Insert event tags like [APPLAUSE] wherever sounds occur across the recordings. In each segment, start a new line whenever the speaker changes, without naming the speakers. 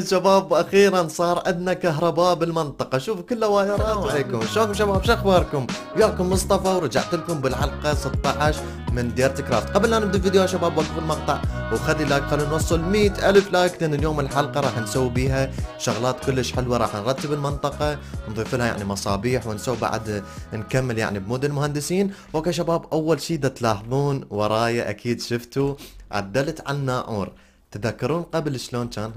شباب اخيرا صار عندنا كهرباء بالمنطقه شوف كلها وايرات عليكم شلونكم شباب شو اخباركم وياكم مصطفى ورجعت لكم بالحلقه 16 من ديرت كرافت قبل لا نبدا الفيديو يا شباب وقف المقطع وخلي لايك خلينا نوصل 100 الف لايك لان اليوم الحلقه راح نسوي بيها شغلات كلش حلوه راح نرتب المنطقه نضيف لها يعني مصابيح ونسوي بعد نكمل يعني بمود المهندسين اوكي شباب اول شيء تلاحظون ورايا اكيد شفتوا عدلت على الناور تذكرون قبل شلون كان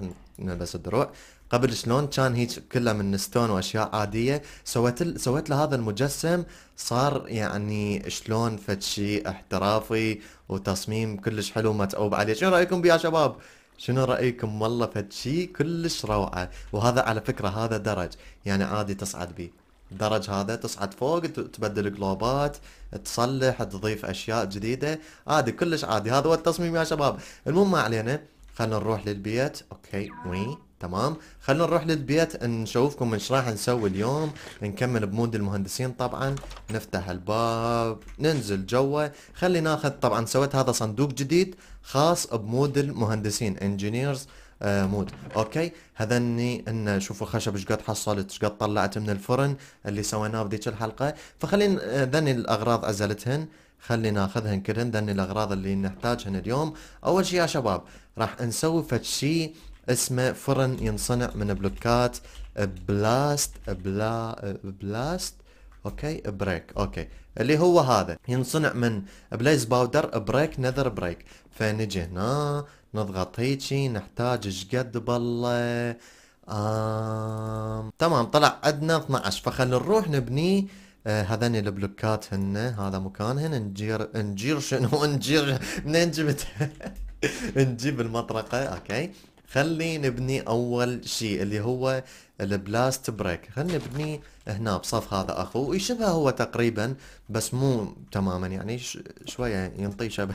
نلبس الدروع قبل شلون كان هيك كله من ستون واشياء عاديه سويت سويت له هذا المجسم صار يعني شلون فد شيء احترافي وتصميم كلش حلو ما عليه شنو رايكم بيا يا شباب؟ شنو رايكم والله فد شيء كلش روعه وهذا على فكره هذا درج يعني عادي تصعد بيه درج هذا تصعد فوق تبدل قلوبات تصلح تضيف اشياء جديده عادي كلش عادي هذا هو التصميم يا شباب المهم ما علينا خلنا نروح للبيت اوكي وي تمام خلنا نروح للبيت نشوفكم ايش راح نسوي اليوم نكمل بمود المهندسين طبعا نفتح الباب ننزل جوا خلي ناخذ طبعا سويت هذا صندوق جديد خاص بمود المهندسين انجينيرز آه مود اوكي هذني ان شوفوا الخشب ايش قد حصلت ايش قد طلعت من الفرن اللي سويناه بذيك الحلقه فخلينا آه، ذني الاغراض ازلتهن خلي ناخذهن كلهن ذن الاغراض اللي نحتاجهن اليوم اول شيء يا شباب راح نسوي فد شيء اسمه فرن ينصنع من بلوكات بلاست بلا بلاست اوكي بريك اوكي اللي هو هذا ينصنع من بليز باودر بريك نذر بريك فنجي هنا نضغط هيجي نحتاج شقد بالله آم. تمام طلع عندنا 12 فخلينا نروح نبنيه آه، هذني البلوكات هن هذا مكانهن نجير نجير شنو [LAUGHS] نجير منين جبتها [LAUGHS] نجيب المطرقه اوكي خلي نبني اول شيء اللي هو البلاست بريك خلي نبني هنا بصف هذا اخو ويشبه هو تقريبا بس مو تماما يعني شويه ينطي شبه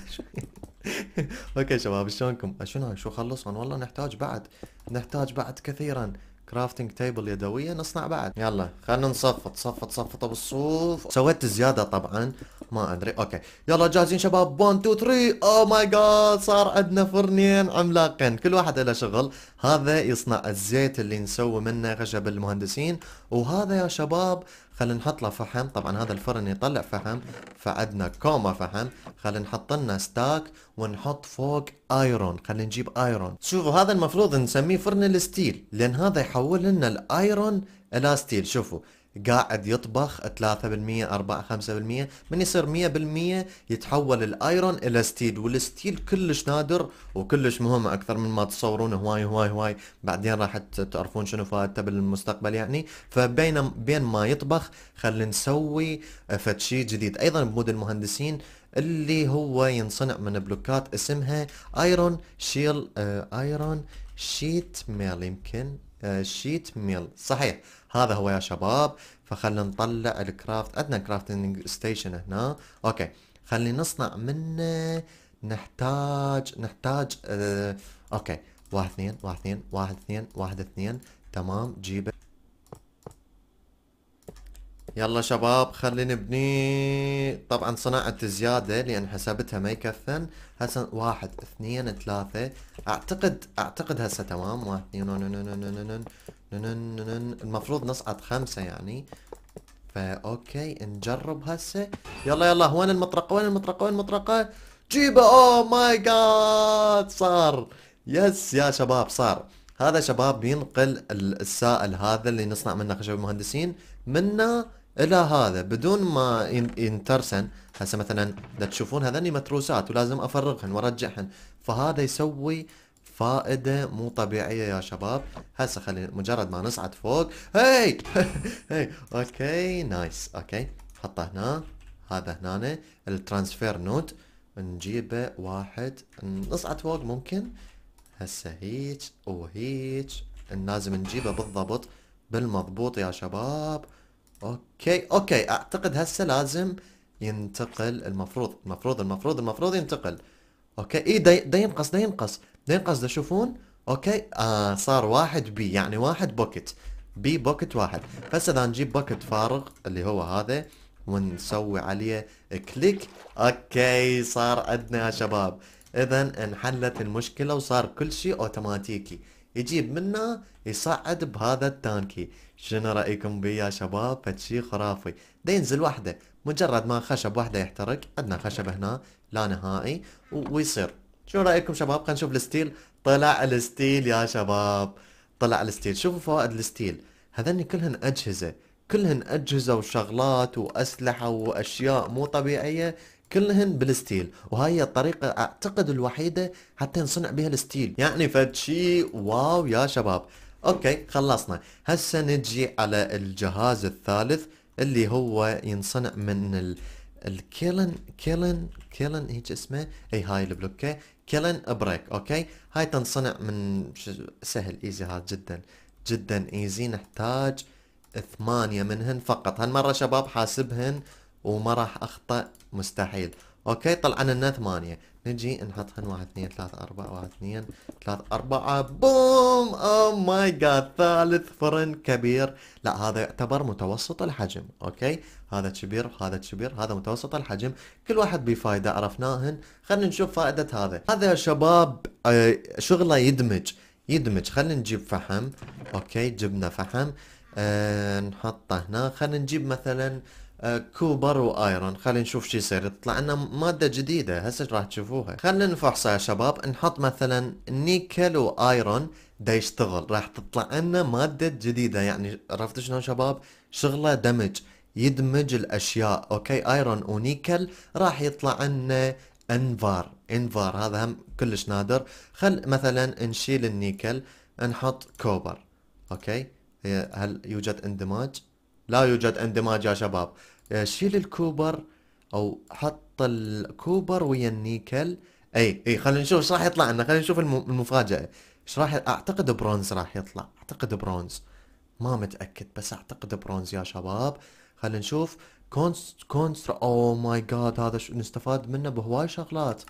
[LAUGHS] اوكي شباب شلونكم شنو شو خلصون والله نحتاج بعد نحتاج بعد كثيرا كرافتنج تيبل يدويه نصنع بعد يلا خلينا نصفط صفط صفط ابو الصوف سويت زياده طبعا ما ادري اوكي يلا جاهزين شباب 1 2 3 او ماي جاد صار عندنا فرنين عملاقين كل واحد له شغل هذا يصنع الزيت اللي نسوي منه خشب المهندسين وهذا يا شباب خلينا نحط له فحم طبعا هذا الفرن يطلع فحم فعدنا كوما فحم خلينا نحط لنا ستاك ونحط فوق ايرون خلينا نجيب ايرون شوفوا هذا المفروض نسميه فرن الستيل لان هذا يحول لنا الايرون الى ستيل شوفوا قاعد يطبخ 3% 4 5% من يصير 100% يتحول الايرون الى ستيل والستيل كلش نادر وكلش مهم اكثر من ما تصورون هواي هواي هواي بعدين راح تعرفون شنو فائدته بالمستقبل يعني فبين بين ما يطبخ خلينا نسوي فد شيء جديد ايضا بمود المهندسين اللي هو ينصنع من بلوكات اسمها ايرون شيل ايرون شيت ميل يمكن شيت آه، ميل صحيح هذا هو يا شباب فخلنا نطلع الكرافت عندنا كرافتنج ستيشن هنا اوكي خلينا نصنع منه نحتاج نحتاج اه اوكي واحد اثنين واحد اثنين واحد اثنين واحد اثنين تمام جيبه يلا شباب خلينا نبني طبعا صنعت زيادة لان حسبتها ما يكفن هسا واحد اثنين ثلاثة اعتقد اعتقد هسا تمام واحد اثنين المفروض نصعد خمسة يعني فا اوكي نجرب هسه يلا يلا وين المطرقة وين المطرقة وين المطرقة جيبه اوه ماي جاد صار يس يا شباب صار هذا شباب ينقل السائل هذا اللي نصنع منه خشب المهندسين منا الى هذا بدون ما ينترسن هسه مثلا تشوفون هذني متروسات ولازم افرغهن وارجعهن فهذا يسوي فائده مو طبيعيه يا شباب هسه خلي مجرد ما نصعد فوق هاي [LAUGHS] هاي اوكي نايس اوكي حطه هنا هذا هنا الترانسفير نوت نجيبه واحد نصعد فوق ممكن هسه هيج وهيج لازم نجيبه بالضبط بالمضبوط يا شباب اوكي اوكي اعتقد هسه لازم ينتقل المفروض المفروض المفروض المفروض ينتقل اوكي اي إيه، دا ينقص دا ينقص لين قصد تشوفون اوكي آه صار واحد بي يعني واحد بوكت بي بوكت واحد هسه اذا نجيب بوكت فارغ اللي هو هذا ونسوي عليه كليك اوكي صار عندنا يا شباب اذا انحلت المشكله وصار كل شيء اوتوماتيكي يجيب منا يصعد بهذا التانكي شنو رايكم بي يا شباب فشي خرافي دا ينزل وحده مجرد ما خشب وحده يحترق عندنا خشب هنا لا نهائي ويصير شو رايكم شباب خلينا نشوف الستيل طلع الستيل يا شباب طلع الستيل شوفوا فوائد الستيل هذني كلهن اجهزه كلهن اجهزه وشغلات واسلحه واشياء مو طبيعيه كلهن بالستيل وهي الطريقة اعتقد الوحيدة حتى نصنع بها الستيل يعني فد شيء واو يا شباب اوكي خلصنا هسه نجي على الجهاز الثالث اللي هو ينصنع من ال... الكيلن كيلن كيلن هيك اسمه اي هاي البلوكه كيلن بريك اوكي هاي تنصنع من سهل ايزي هاد جدا جدا ايزي نحتاج ثمانية منهن فقط هالمرة شباب حاسبهن وما راح اخطأ مستحيل اوكي طلع لنا ثمانية نجي نحطهن واحد اثنين ثلاثة أربعة واحد اثنين ثلاثة أربعة بوم او ماي جاد ثالث فرن كبير لا هذا يعتبر متوسط الحجم اوكي هذا كبير هذا كبير هذا متوسط الحجم كل واحد بفائده عرفناهن خلينا نشوف فائده هذا هذا شباب آه، شغله يدمج يدمج خلينا نجيب فحم اوكي جبنا فحم أه نحطه هنا خلينا نجيب مثلا أه كوبر وايرون خلينا نشوف شو يصير يطلع لنا ماده جديده هسه راح تشوفوها خلينا نفحصها يا شباب نحط مثلا نيكل وايرون دا يشتغل راح تطلع لنا ماده جديده يعني عرفتوا شلون شباب شغله دمج يدمج الاشياء اوكي ايرون ونيكل راح يطلع لنا انفار انفار هذا هم كلش نادر خل مثلا نشيل النيكل نحط كوبر اوكي هل يوجد اندماج لا يوجد اندماج يا شباب شيل الكوبر او حط الكوبر ويا النيكل اي اي خلينا نشوف ايش راح يطلع لنا خلينا نشوف المفاجاه ايش راح اعتقد برونز راح يطلع اعتقد برونز ما متاكد بس اعتقد برونز يا شباب خلينا نشوف كونست كونستر او oh ماي جاد هذا شو نستفاد منه بهواي شغلات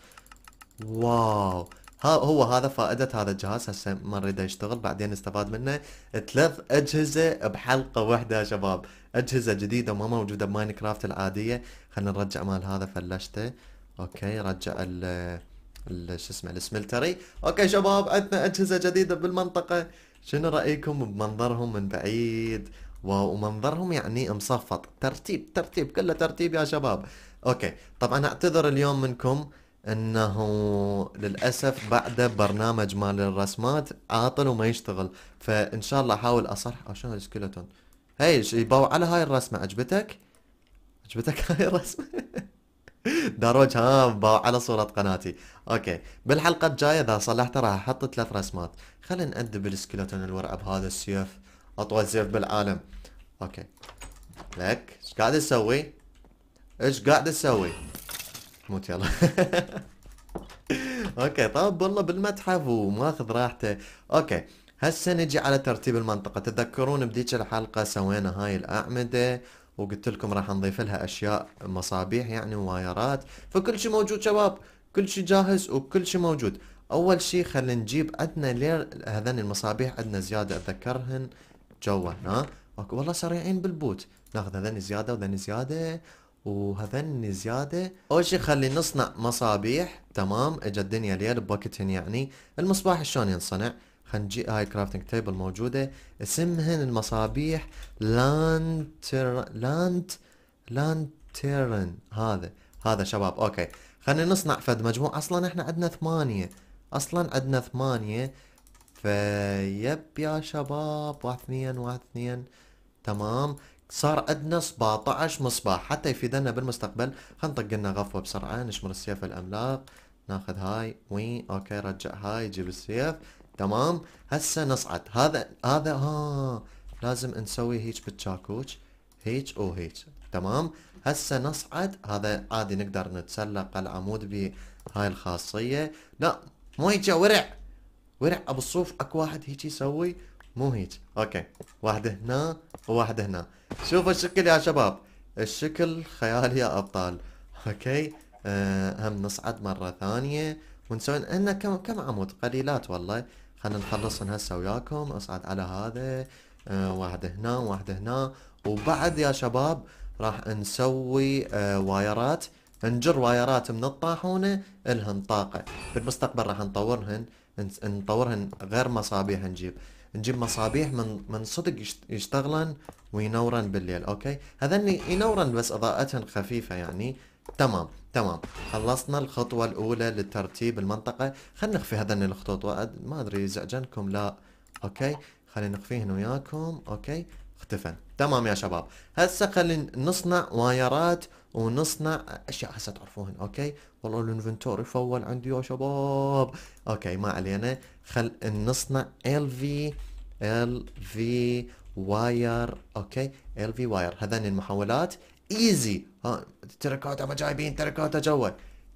واو ها هو هذا فائدة هذا الجهاز هسه ما نريده يشتغل بعدين نستفاد منه ثلاث أجهزة بحلقة واحدة يا شباب أجهزة جديدة وما موجودة بماينكرافت العادية خلينا نرجع مال هذا فلشته أوكي رجع ال شو اسمه السملتري أوكي شباب عندنا أجهزة جديدة بالمنطقة شنو رأيكم بمنظرهم من بعيد ومنظرهم يعني مصفط ترتيب ترتيب كله ترتيب يا شباب اوكي طبعا اعتذر اليوم منكم انه للاسف بعد برنامج مال الرسمات عاطل وما يشتغل فان شاء الله احاول او شنو السكلتون هاي يباو على هاي الرسمه عجبتك عجبتك هاي الرسمه [LAUGHS] داروج ها باو على صورة قناتي اوكي بالحلقة الجاية اذا صلحت راح احط ثلاث رسمات خلينا نأدب السكلتون الورقة بهذا السيف اطول سيف بالعالم اوكي لك ايش قاعد اسوي؟ ايش قاعد اسوي؟ موت يلا [LAUGHS] اوكي طب والله بالمتحف وماخذ راحته اوكي هسه نجي على ترتيب المنطقة تتذكرون بديك الحلقة سوينا هاي الأعمدة وقلت لكم راح نضيف لها أشياء مصابيح يعني ووايرات فكل شيء موجود شباب كل شيء جاهز وكل شيء موجود أول شيء خلينا نجيب عندنا لير هذان المصابيح عندنا زيادة أتذكرهن جوا ها اكو والله سريعين بالبوت ناخذ هذن زياده وذن زياده وهذن زيادة أول شيء خلي نصنع مصابيح تمام اجى الدنيا ليل بوقتهن يعني المصباح شلون ينصنع خلينا نجي هاي كرافتنج تيبل موجودة اسمهن المصابيح لانتر لانت لانترن هذا هذا شباب اوكي خلينا نصنع فد مجموع اصلا احنا عندنا ثمانية اصلا عندنا ثمانية فيب يا شباب واحد اثنين واحد اثنين تمام صار عندنا 17 مصباح حتى يفيدنا بالمستقبل خلينا نطق لنا غفوه بسرعه نشمر السيف العملاق ناخذ هاي وي اوكي رجع هاي جيب السيف تمام هسه نصعد هذا هذا ها لازم نسوي هيج بالشاكوش هيج او هيك تمام هسه نصعد هذا عادي نقدر نتسلق العمود بهاي الخاصيه لا مو هيك ورع ورع ابو الصوف اكو واحد هيك يسوي مو هيك اوكي واحده هنا وواحده هنا شوفوا الشكل يا شباب الشكل خيالي يا ابطال اوكي أه هم نصعد مره ثانيه ونسوي لنا كم كم عمود قليلات والله خلينا نخلصهم هسه وياكم اصعد على هذا أه واحده هنا واحده هنا وبعد يا شباب راح نسوي أه وايرات نجر وايرات من الطاحونه الهن طاقه بالمستقبل راح نطورهن نطورهن غير مصابيح نجيب نجيب مصابيح من من صدق يشتغلن وينورن بالليل اوكي هذن ينورن بس اضاءتهن خفيفه يعني تمام تمام خلصنا الخطوة الأولى لترتيب المنطقة خلينا نخفي هذن الخطوط ما أدري يزعجنكم لا أوكي خلينا نخفيهن وياكم أوكي اختفن تمام يا شباب هسه خلينا نصنع وايرات ونصنع اشياء هسه تعرفوهن اوكي والله الانفنتوري فول عندي يا شباب اوكي ما علينا خل نصنع ال في ال في واير اوكي ال في واير هذان المحولات ايزي ها تركوتا ما جايبين تركوتا جوا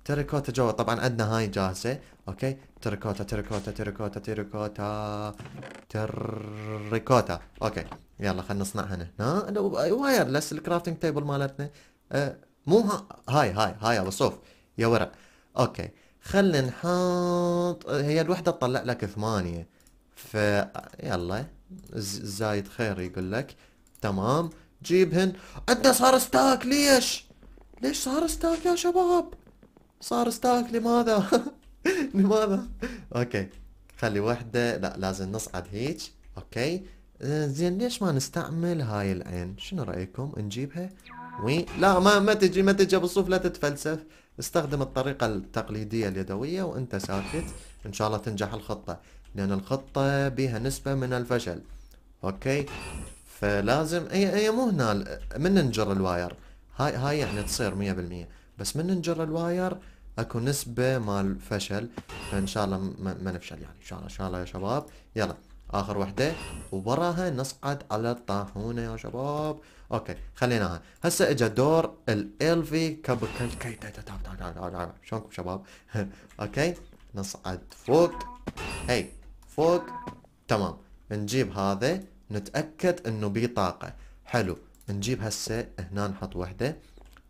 تركوتا جوا طبعا عندنا هاي جاهزه اوكي تركوتا تركوتا تركوتا تركوتا تركوتا اوكي يلا خلينا نصنعها هنا ها وايرلس الكرافتنج تيبل مالتنا أه، مو ها... هاي هاي هاي ابو صوف يا ورق اوكي خلينا نحط هي الوحده تطلع لك ثمانية ف يلا زايد خير يقول لك تمام جيبهن عندنا صار ستاك ليش ليش صار ستاك يا شباب صار ستاك لماذا [LAUGHS] [LAUGHS] لماذا؟ اوكي خلي وحدة لا لازم نصعد هيج اوكي آه، زين ليش ما نستعمل هاي العين شنو رأيكم نجيبها وي لا ما ما تجي ما تجي ابو الصوف لا تتفلسف استخدم الطريقة التقليدية اليدوية وانت ساكت ان شاء الله تنجح الخطة لان الخطة بها نسبة من الفشل اوكي فلازم هي هي مو هنا من ننجر الواير هاي هاي يعني تصير 100% بس من ننجر الواير اكو نسبه مال فشل فان شاء الله ما نفشل يعني ان شاء الله ان شاء الله يا شباب يلا اخر وحده وبراها نصعد على الطاحونه يا شباب اوكي خليناها هسه اجى دور الالفي كاب شلونكم شباب [LAUGHS] اوكي نصعد فوق هي فوق تمام نجيب هذا نتاكد انه بيه طاقه حلو نجيب هسه هنا نحط وحده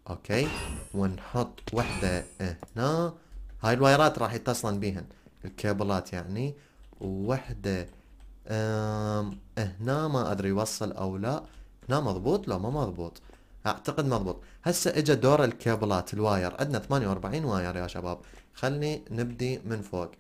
اوكي ونحط وحدة هنا هاي الوايرات راح يتصلن بيهن الكابلات يعني وحده هنا ما ادري يوصل او لا هنا مضبوط لو ما مضبوط اعتقد مضبوط هسه اجى دور الكابلات الواير عندنا 48 واير يا شباب خلني نبدي من فوق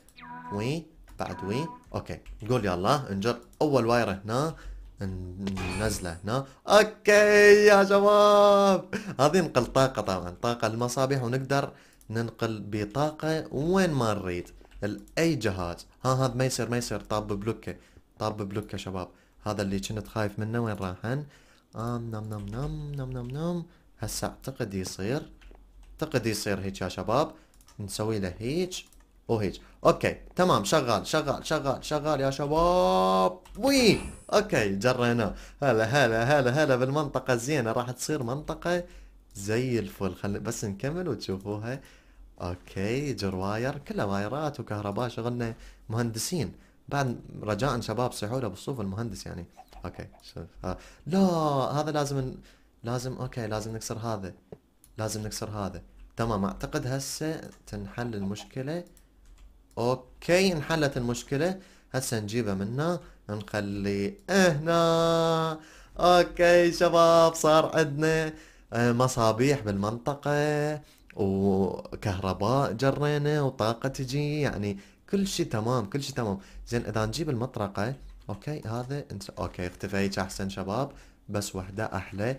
وي بعد وي اوكي نقول يلا انجر اول واير هنا ننزله هنا اوكي يا شباب هذه نقل طاقة طبعا طاقة المصابيح ونقدر ننقل بطاقة وين ما نريد لأي جهاز ها هذا ما يصير ما يصير طاب بلوكة طاب بلوكة شباب هذا اللي كنت خايف منه وين راحن آم نم نم نم نم نم نم هسه اعتقد يصير اعتقد يصير هيك يا شباب نسوي له هيك وهيج اوكي تمام شغال شغال شغال شغال يا شباب وي اوكي جريناه هلا هلا هلا هلا بالمنطقة الزينة راح تصير منطقة زي الفل خل بس نكمل وتشوفوها اوكي جر واير كلها وايرات وكهرباء شغلنا مهندسين بعد رجاء شباب صيحوا له بالصوف المهندس يعني اوكي شوف آه. لا هذا لازم لازم اوكي لازم نكسر هذا لازم نكسر هذا تمام اعتقد هسه تنحل المشكله اوكي انحلت المشكلة هسه نجيبها منا نخلي هنا اوكي شباب صار عندنا آه، مصابيح بالمنطقة وكهرباء جرينا وطاقة تجي يعني كل شيء تمام كل شيء تمام زين اذا نجيب المطرقة اوكي هذا انت اوكي اختفيت احسن شباب بس وحدة احلى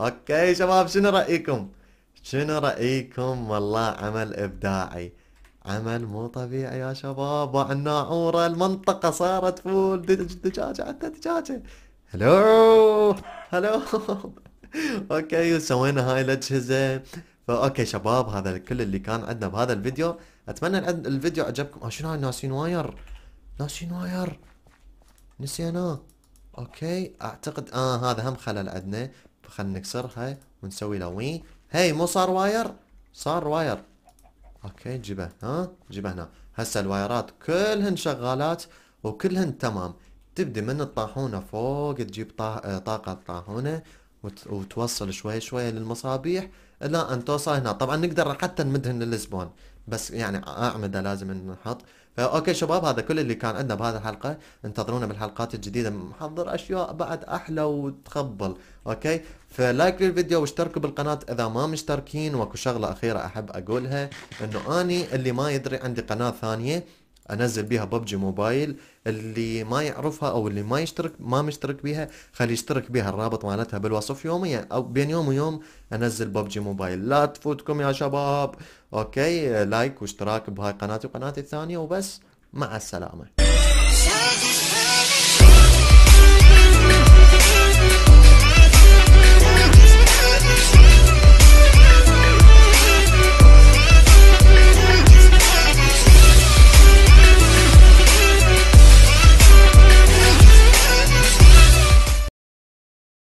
اوكي شباب شنو رأيكم شنو رأيكم والله عمل ابداعي عمل مو طبيعي يا شباب الناعورة المنطقة صارت فول دجاجة عندنا دجاجة هلو هلو [LAUGHS] اوكي وسوينا هاي الاجهزة فاوكي شباب هذا كل اللي كان عندنا بهذا الفيديو اتمنى الفيديو عجبكم آه، شنو هاي ناسين واير ناسين واير نسيناه اوكي اعتقد اه هذا هم خلل عندنا خلينا نكسرها ونسوي له وي هاي مو صار واير صار واير اوكي جيبه ها جيبه هنا هسه الوايرات كلهن شغالات وكلهن تمام تبدي من الطاحونه فوق تجيب طاقه الطاحونه وتوصل شوي شوي للمصابيح الى ان توصل هنا طبعا نقدر حتى نمدهن للزبون بس يعني اعمده لازم نحط فاوكي شباب هذا كل اللي كان عندنا بهذه الحلقه انتظرونا بالحلقات الجديده محضر اشياء بعد احلى وتخبل اوكي فلايك للفيديو واشتركوا بالقناه اذا ما مشتركين واكو شغله اخيره احب اقولها انه اني اللي ما يدري عندي قناه ثانيه انزل بيها ببجي موبايل اللي ما يعرفها او اللي ما يشترك ما مشترك بيها خلي يشترك بيها الرابط مالتها بالوصف يوميا او بين يوم ويوم انزل ببجي موبايل لا تفوتكم يا شباب اوكي لايك واشتراك بهاي قناتي وقناتي الثانيه وبس مع السلامه